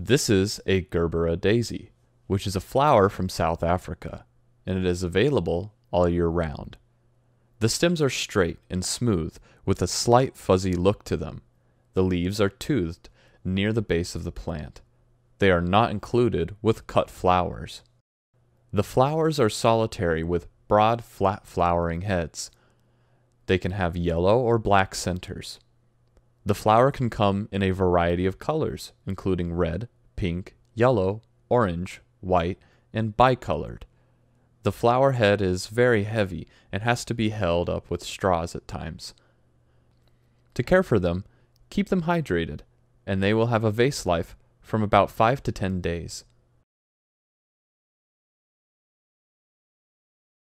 This is a Gerbera daisy, which is a flower from South Africa, and it is available all year round. The stems are straight and smooth with a slight fuzzy look to them. The leaves are toothed near the base of the plant. They are not included with cut flowers. The flowers are solitary with broad flat flowering heads. They can have yellow or black centers. The flower can come in a variety of colors, including red, pink, yellow, orange, white, and bicolored. The flower head is very heavy and has to be held up with straws at times. To care for them, keep them hydrated, and they will have a vase life from about 5 to 10 days.